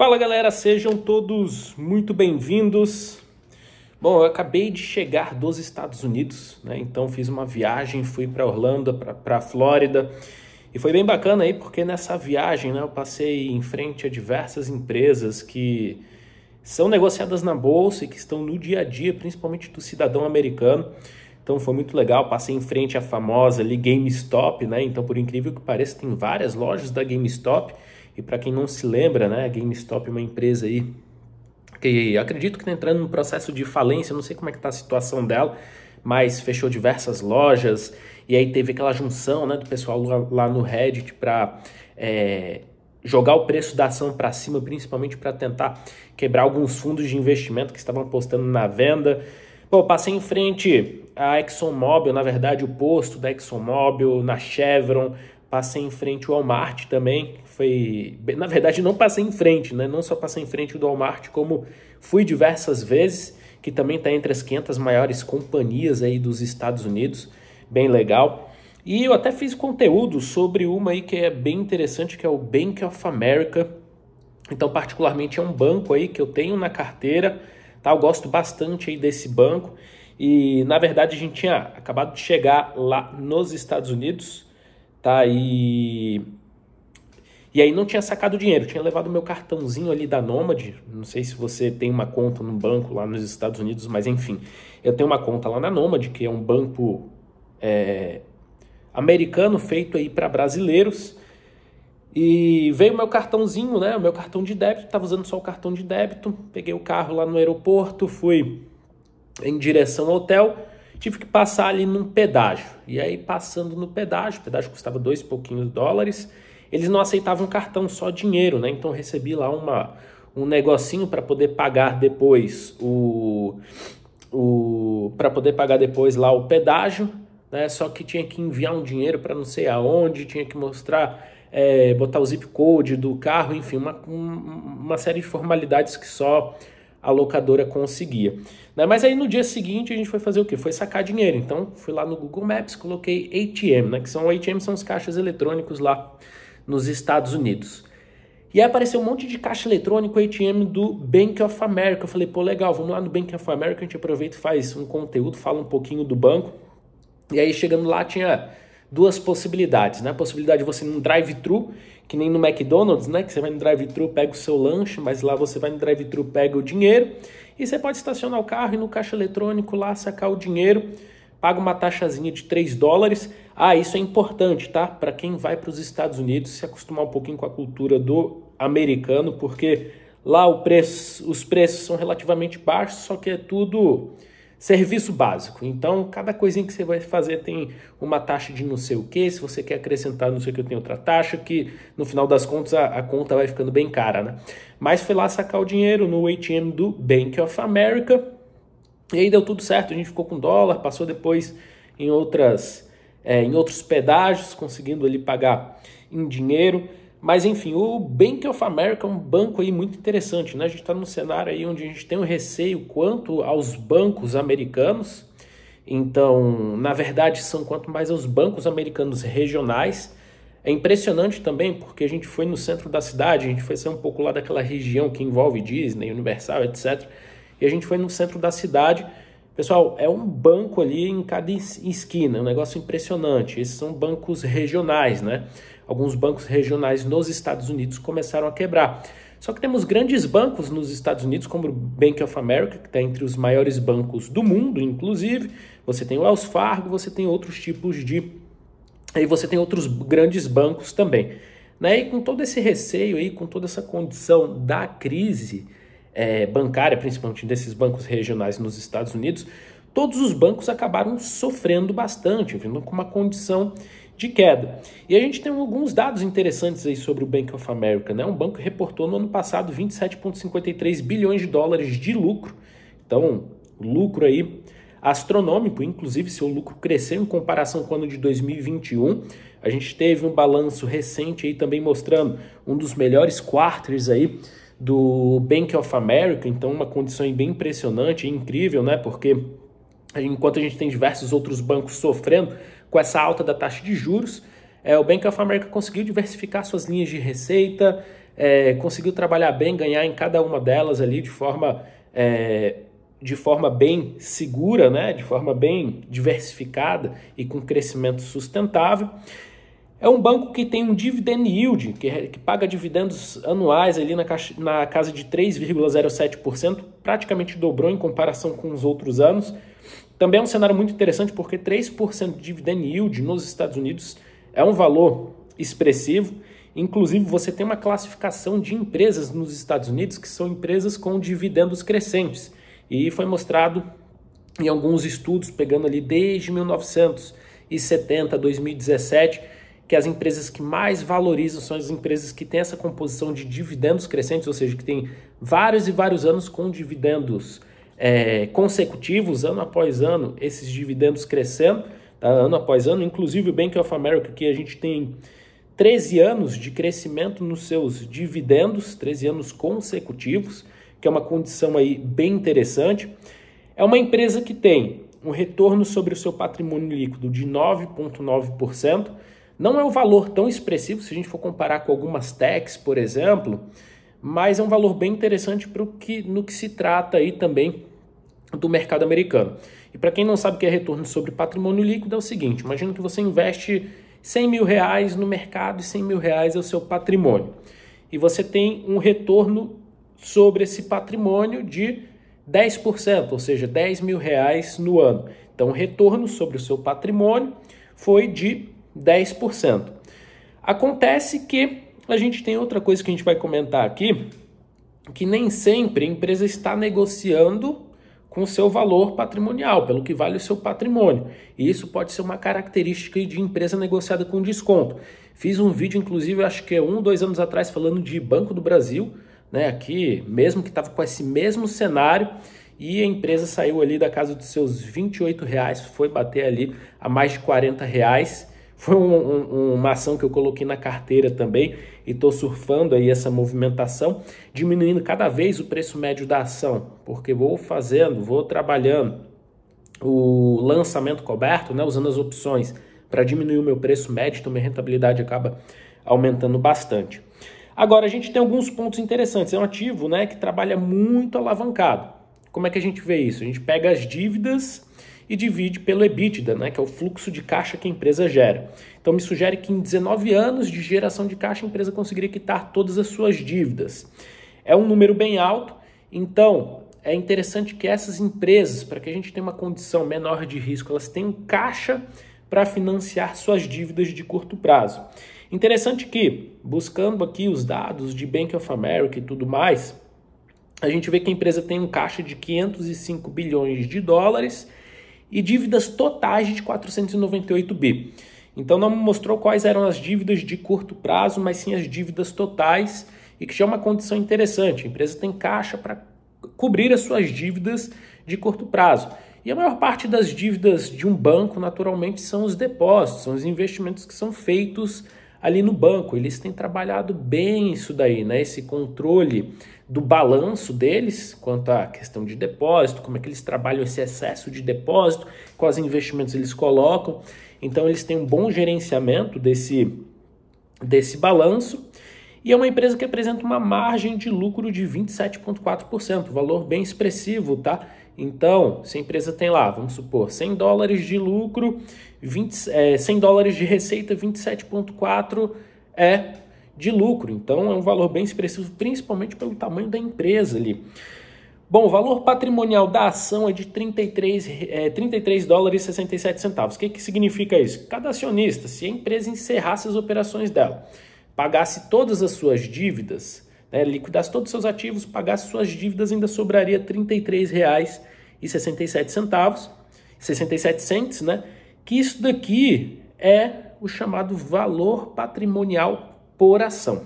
Fala galera, sejam todos muito bem-vindos. Bom, eu acabei de chegar dos Estados Unidos, né? Então fiz uma viagem, fui para Orlando, para a Flórida. E foi bem bacana aí, porque nessa viagem né, eu passei em frente a diversas empresas que são negociadas na bolsa e que estão no dia a dia, principalmente do cidadão americano. Então foi muito legal, passei em frente à famosa ali GameStop, né? Então, por incrível que pareça, tem várias lojas da GameStop e para quem não se lembra, né, a GameStop é uma empresa aí que acredito que está entrando no processo de falência, não sei como é que está a situação dela, mas fechou diversas lojas e aí teve aquela junção né, do pessoal lá no Reddit para é, jogar o preço da ação para cima, principalmente para tentar quebrar alguns fundos de investimento que estavam apostando na venda. Pô, passei em frente à ExxonMobil, na verdade, o posto da ExxonMobil, na Chevron, passei em frente ao Walmart também, foi, na verdade, não passei em frente, né? Não só passei em frente do Walmart, como fui diversas vezes, que também está entre as 500 maiores companhias aí dos Estados Unidos, bem legal. E eu até fiz conteúdo sobre uma aí que é bem interessante, que é o Bank of America. Então, particularmente é um banco aí que eu tenho na carteira, tá? Eu gosto bastante aí desse banco. E na verdade a gente tinha acabado de chegar lá nos Estados Unidos, tá? E e aí não tinha sacado dinheiro, tinha levado meu cartãozinho ali da Nômade Não sei se você tem uma conta num banco lá nos Estados Unidos, mas enfim. Eu tenho uma conta lá na Nômade que é um banco é, americano feito aí para brasileiros. E veio meu cartãozinho, né? O meu cartão de débito, estava usando só o cartão de débito. Peguei o carro lá no aeroporto, fui em direção ao hotel. Tive que passar ali num pedágio. E aí, passando no pedágio, o pedágio custava dois pouquinhos dólares eles não aceitavam cartão, só dinheiro, né? Então recebi lá uma, um negocinho para poder pagar depois o, o para poder pagar depois lá o pedágio, né? Só que tinha que enviar um dinheiro para não sei aonde, tinha que mostrar é, botar o zip code do carro, enfim, uma, uma série de formalidades que só a locadora conseguia. Né? Mas aí no dia seguinte a gente foi fazer o que? Foi sacar dinheiro. Então fui lá no Google Maps, coloquei ATM, né? que são ATM, são os caixas eletrônicos lá nos Estados Unidos. E aí apareceu um monte de caixa eletrônico ATM do Bank of America. Eu falei, pô, legal, vamos lá no Bank of America, a gente aproveita e faz um conteúdo, fala um pouquinho do banco. E aí chegando lá tinha duas possibilidades, né? A possibilidade de você ir num drive-thru, que nem no McDonald's, né? Que você vai no drive-thru, pega o seu lanche, mas lá você vai no drive-thru, pega o dinheiro. E você pode estacionar o carro e no caixa eletrônico lá sacar o dinheiro paga uma taxazinha de 3 dólares. Ah, isso é importante, tá? Para quem vai para os Estados Unidos se acostumar um pouquinho com a cultura do americano, porque lá preço, os preços são relativamente baixos, só que é tudo serviço básico. Então, cada coisinha que você vai fazer tem uma taxa de não sei o que. Se você quer acrescentar não sei o que, tem outra taxa, que no final das contas a, a, conta vai ficando bem cara, né? Mas foi lá sacar o dinheiro no ATM do Bank of America e aí deu tudo certo, a gente ficou com dólar, passou depois em outras é, em outros pedágios, conseguindo ali pagar em dinheiro. Mas enfim, o Bank of America é um banco aí muito interessante, né? A gente está num cenário aí onde a gente tem um receio quanto aos bancos americanos. Então, na verdade, são quanto mais os bancos americanos regionais. É impressionante também porque a gente foi no centro da cidade, a gente foi ser um pouco lá daquela região que envolve Disney, Universal, etc. E a gente foi no centro da cidade. Pessoal, é um banco ali em cada esquina, é um negócio impressionante. Esses são bancos regionais, né? Alguns bancos regionais nos Estados Unidos começaram a quebrar. Só que temos grandes bancos nos Estados Unidos, como o Bank of America, que está entre os maiores bancos do mundo, inclusive. Você tem o Wells Fargo, você tem outros tipos de. Aí você tem outros grandes bancos também. Né? E com todo esse receio aí, com toda essa condição da crise, é, bancária, principalmente desses bancos regionais nos Estados Unidos, todos os bancos acabaram sofrendo bastante, vindo com uma condição de queda. E a gente tem alguns dados interessantes aí sobre o Bank of America, né? Um banco que reportou no ano passado 27,53 bilhões de dólares de lucro. Então, lucro aí astronômico, inclusive seu lucro cresceu em comparação com o ano de 2021. A gente teve um balanço recente aí também mostrando um dos melhores quarters aí do Bank of America, então uma condição bem impressionante e incrível, né? Porque enquanto a gente tem diversos outros bancos sofrendo com essa alta da taxa de juros, é, o Bank of America conseguiu diversificar suas linhas de receita, é, conseguiu trabalhar bem, ganhar em cada uma delas ali de forma, é, de forma bem segura, né? de forma bem diversificada e com crescimento sustentável. É um banco que tem um dividend yield, que, que paga dividendos anuais ali na, caixa, na casa de 3,07%, praticamente dobrou em comparação com os outros anos. Também é um cenário muito interessante porque 3% de dividend yield nos Estados Unidos é um valor expressivo. Inclusive, você tem uma classificação de empresas nos Estados Unidos que são empresas com dividendos crescentes. E foi mostrado em alguns estudos, pegando ali desde 1970 2017 que as empresas que mais valorizam são as empresas que têm essa composição de dividendos crescentes, ou seja, que tem vários e vários anos com dividendos é, consecutivos, ano após ano, esses dividendos crescendo, tá, ano após ano, inclusive o Bank of America, que a gente tem 13 anos de crescimento nos seus dividendos, 13 anos consecutivos, que é uma condição aí bem interessante. É uma empresa que tem um retorno sobre o seu patrimônio líquido de 9,9%, não é um valor tão expressivo se a gente for comparar com algumas techs, por exemplo, mas é um valor bem interessante para o que no que se trata aí também do mercado americano. E para quem não sabe o que é retorno sobre patrimônio líquido é o seguinte: imagina que você investe 100 mil reais no mercado e 100 mil reais é o seu patrimônio. E você tem um retorno sobre esse patrimônio de 10%, ou seja, 10 mil reais no ano. Então, o retorno sobre o seu patrimônio foi de 10%. Acontece que a gente tem outra coisa que a gente vai comentar aqui, que nem sempre a empresa está negociando com o seu valor patrimonial, pelo que vale o seu patrimônio. E isso pode ser uma característica de empresa negociada com desconto. Fiz um vídeo, inclusive, acho que é um, dois anos atrás, falando de Banco do Brasil, né? Aqui, mesmo que estava com esse mesmo cenário, e a empresa saiu ali da casa dos seus 28 reais, foi bater ali a mais de 40 reais. Foi um, um, uma ação que eu coloquei na carteira também e estou surfando aí essa movimentação, diminuindo cada vez o preço médio da ação, porque vou fazendo, vou trabalhando o lançamento coberto, né, usando as opções para diminuir o meu preço médio, então minha rentabilidade acaba aumentando bastante. Agora a gente tem alguns pontos interessantes. É um ativo né, que trabalha muito alavancado. Como é que a gente vê isso? A gente pega as dívidas e divide pelo EBITDA, né, que é o fluxo de caixa que a empresa gera. Então me sugere que em 19 anos de geração de caixa a empresa conseguiria quitar todas as suas dívidas. É um número bem alto, então é interessante que essas empresas, para que a gente tenha uma condição menor de risco, elas tenham caixa para financiar suas dívidas de curto prazo. Interessante que, buscando aqui os dados de Bank of America e tudo mais, a gente vê que a empresa tem um caixa de 505 bilhões de dólares e dívidas totais de 498B. Então não mostrou quais eram as dívidas de curto prazo, mas sim as dívidas totais, e que já é uma condição interessante. A empresa tem caixa para cobrir as suas dívidas de curto prazo. E a maior parte das dívidas de um banco, naturalmente, são os depósitos, são os investimentos que são feitos ali no banco. Eles têm trabalhado bem isso daí, né? Esse controle do balanço deles quanto à questão de depósito, como é que eles trabalham esse excesso de depósito, quais investimentos eles colocam. Então eles têm um bom gerenciamento desse desse balanço. E é uma empresa que apresenta uma margem de lucro de 27,4%, valor bem expressivo, tá? Então, se a empresa tem lá, vamos supor, 100 dólares de lucro, 20, é, 100 dólares de receita, 27,4% é de lucro. Então é um valor bem expressivo, principalmente pelo tamanho da empresa ali. Bom, o valor patrimonial da ação é de 33, é, 33 dólares e 67 centavos. O que, que significa isso? Cada acionista, se a empresa encerrasse as operações dela, pagasse todas as suas dívidas, né, liquidasse todos os seus ativos, pagasse suas dívidas, ainda sobraria R$ 33,67, 67 cents, né? Que isso daqui é o chamado valor patrimonial por ação.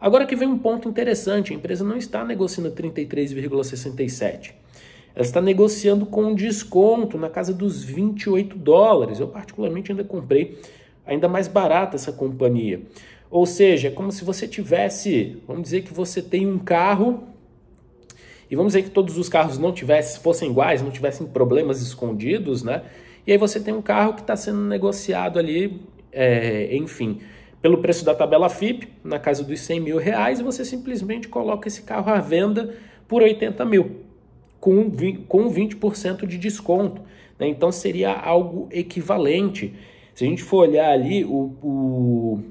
Agora que vem um ponto interessante, a empresa não está negociando 33,67. Ela está negociando com um desconto na casa dos 28 dólares. Eu particularmente ainda comprei ainda mais barata essa companhia. Ou seja, é como se você tivesse, vamos dizer que você tem um carro e vamos dizer que todos os carros não tivessem, fossem iguais, não tivessem problemas escondidos, né? E aí você tem um carro que está sendo negociado ali, é, enfim, pelo preço da tabela FIP, na casa dos 100 mil reais, e você simplesmente coloca esse carro à venda por 80 mil, com 20% de desconto. Né? Então seria algo equivalente. Se a gente for olhar ali o, o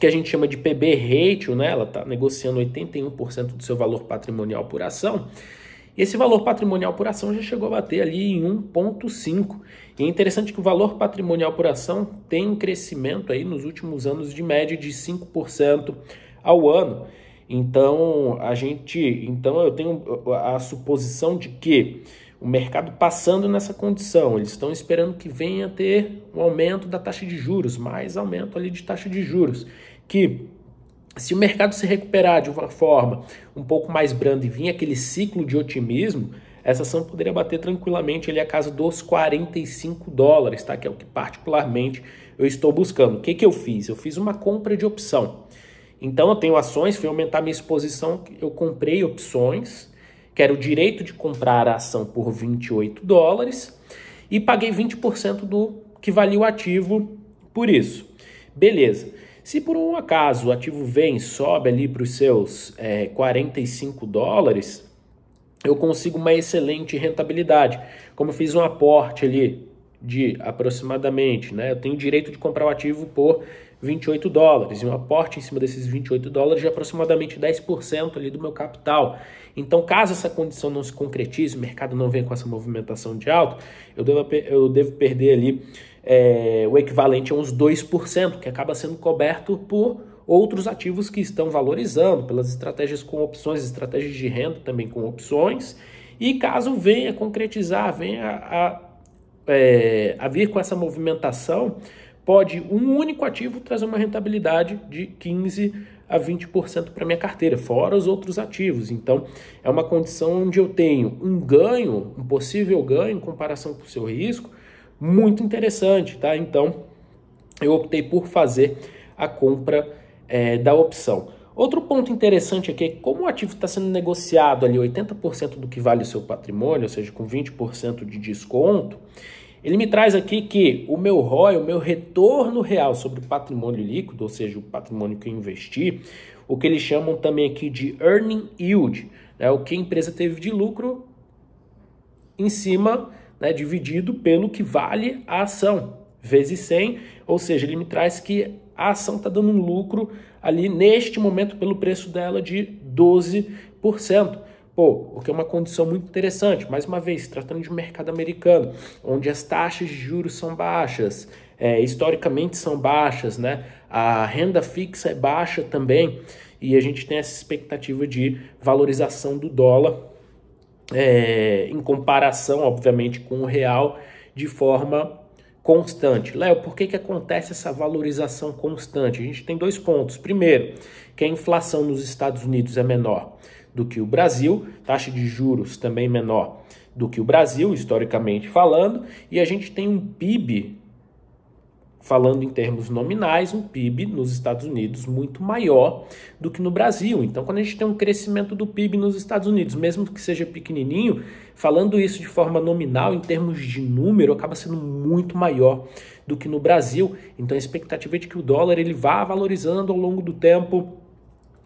que a gente chama de PB ratio, né? ela está negociando 81% do seu valor patrimonial por ação. Esse valor patrimonial por ação já chegou a bater ali em 1,5. E é interessante que o valor patrimonial por ação tem um crescimento aí nos últimos anos de média de 5% ao ano. Então a gente, então eu tenho a suposição de que o mercado passando nessa condição, eles estão esperando que venha ter um aumento da taxa de juros, mais aumento ali de taxa de juros, que se o mercado se recuperar de uma forma um pouco mais branda e vir aquele ciclo de otimismo, essa ação poderia bater tranquilamente ali a casa dos 45 dólares, tá? Que é o que particularmente eu estou buscando. O que, que eu fiz? Eu fiz uma compra de opção. Então eu tenho ações, fui aumentar minha exposição, eu comprei opções, quero o direito de comprar a ação por 28 dólares e paguei 20% do que valia o ativo por isso. Beleza. Se por um acaso o ativo vem, sobe ali para os seus é, 45 dólares, eu consigo uma excelente rentabilidade. Como fiz um aporte ali de aproximadamente, né? Eu tenho direito de comprar o ativo por 28 dólares e um aporte em cima desses 28 dólares de aproximadamente 10% ali do meu capital. Então, caso essa condição não se concretize, o mercado não venha com essa movimentação de alta, eu devo, eu devo perder ali é, o equivalente a uns 2%, que acaba sendo coberto por outros ativos que estão valorizando, pelas estratégias com opções, estratégias de renda também com opções. E caso venha concretizar, venha a, a, é, a vir com essa movimentação, pode um único ativo trazer uma rentabilidade de 15 a 20% para minha carteira, fora os outros ativos. Então, é uma condição onde eu tenho um ganho, um possível ganho em comparação com o seu risco, muito interessante, tá? Então, eu optei por fazer a compra é, da opção. Outro ponto interessante aqui é que como o ativo está sendo negociado ali 80% do que vale o seu patrimônio, ou seja, com 20% de desconto, ele me traz aqui que o meu ROI, o meu retorno real sobre o patrimônio líquido, ou seja, o patrimônio que eu investi, o que eles chamam também aqui de earning yield, né, o que a empresa teve de lucro em cima, né, dividido pelo que vale a ação, vezes 100, ou seja, ele me traz que a ação está dando um lucro ali neste momento pelo preço dela de 12%. Pô, o que é uma condição muito interessante, mais uma vez, tratando de um mercado americano, onde as taxas de juros são baixas, é, historicamente são baixas, né? A renda fixa é baixa também, e a gente tem essa expectativa de valorização do dólar é, em comparação, obviamente, com o real de forma constante. Léo, por que, que acontece essa valorização constante? A gente tem dois pontos. Primeiro, que a inflação nos Estados Unidos é menor do que o Brasil, taxa de juros também menor do que o Brasil, historicamente falando, e a gente tem um PIB, falando em termos nominais, um PIB nos Estados Unidos muito maior do que no Brasil. Então, quando a gente tem um crescimento do PIB nos Estados Unidos, mesmo que seja pequenininho, falando isso de forma nominal, em termos de número, acaba sendo muito maior do que no Brasil. Então, a expectativa é de que o dólar ele vá valorizando ao longo do tempo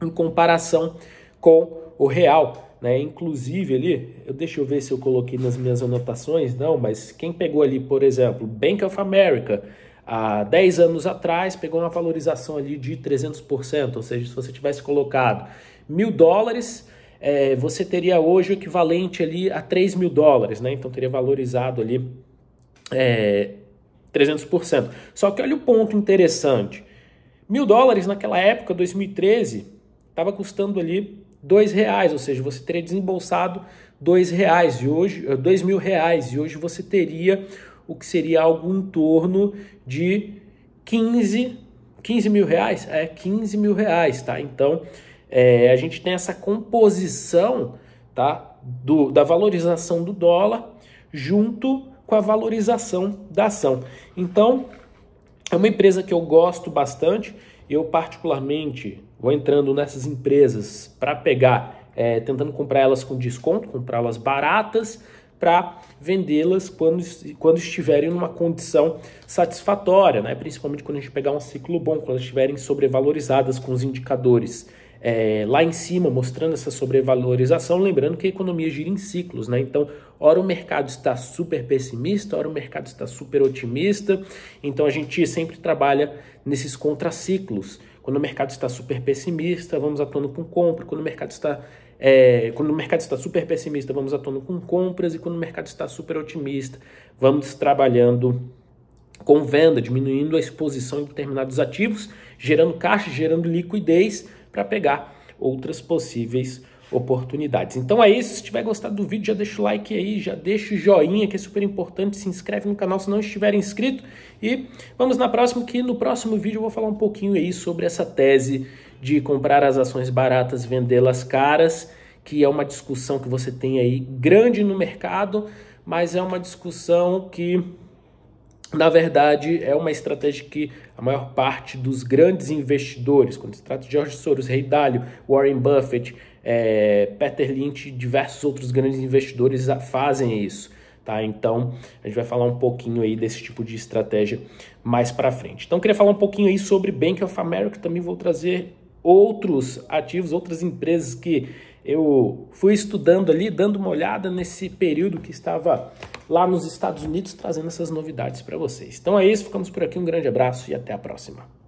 em comparação com o real. Né? Inclusive ali, eu deixa eu ver se eu coloquei nas minhas anotações, não, mas quem pegou ali, por exemplo, Bank of America, há 10 anos atrás, pegou uma valorização ali de 300%, ou seja, se você tivesse colocado mil dólares, é, você teria hoje o equivalente ali a 3 mil dólares, né? Então teria valorizado ali é, 300%. Só que olha o ponto interessante, mil dólares naquela época, 2013, estava custando ali dois reais, ou seja, você teria desembolsado dois reais e hoje eh, dois mil reais e hoje você teria o que seria algo em torno de 15, 15 mil reais, é 15 mil reais, tá? Então é, a gente tem essa composição, tá, do, da valorização do dólar junto com a valorização da ação. Então é uma empresa que eu gosto bastante. Eu particularmente vão entrando nessas empresas para pegar, é, tentando comprar elas com desconto, comprá-las baratas, para vendê-las quando, quando estiverem numa condição satisfatória, né? principalmente quando a gente pegar um ciclo bom, quando elas estiverem sobrevalorizadas com os indicadores. É, lá em cima, mostrando essa sobrevalorização, lembrando que a economia gira em ciclos, né? Então, ora o mercado está super pessimista, ora o mercado está super otimista, então a gente sempre trabalha nesses contraciclos. Quando o mercado está super pessimista, vamos atuando com compra. Quando o mercado está é, quando o mercado está super pessimista, vamos atuando com compras, e quando o mercado está super otimista, vamos trabalhando com venda, diminuindo a exposição em determinados ativos, gerando caixa, gerando liquidez para pegar outras possíveis oportunidades. Então é isso. Se tiver gostado do vídeo, já deixa o like aí, já deixa o joinha, que é super importante. Se inscreve no canal se não estiver inscrito. E vamos na próxima, que no próximo vídeo eu vou falar um pouquinho aí sobre essa tese de comprar as ações baratas, vendê-las caras, que é uma discussão que você tem aí grande no mercado, mas é uma discussão que na verdade, é uma estratégia que a maior parte dos grandes investidores, quando se trata de George Soros, Rei Dalio, Warren Buffett, é, Peter Lynch e diversos outros grandes investidores fazem isso. Tá? Então, a gente vai falar um pouquinho aí desse tipo de estratégia mais para frente. Então, queria falar um pouquinho aí sobre Bank of America, também vou trazer outros ativos, outras empresas que eu fui estudando ali, dando uma olhada nesse período que estava lá nos Estados Unidos, trazendo essas novidades para vocês. Então é isso, ficamos por aqui, um grande abraço e até a próxima.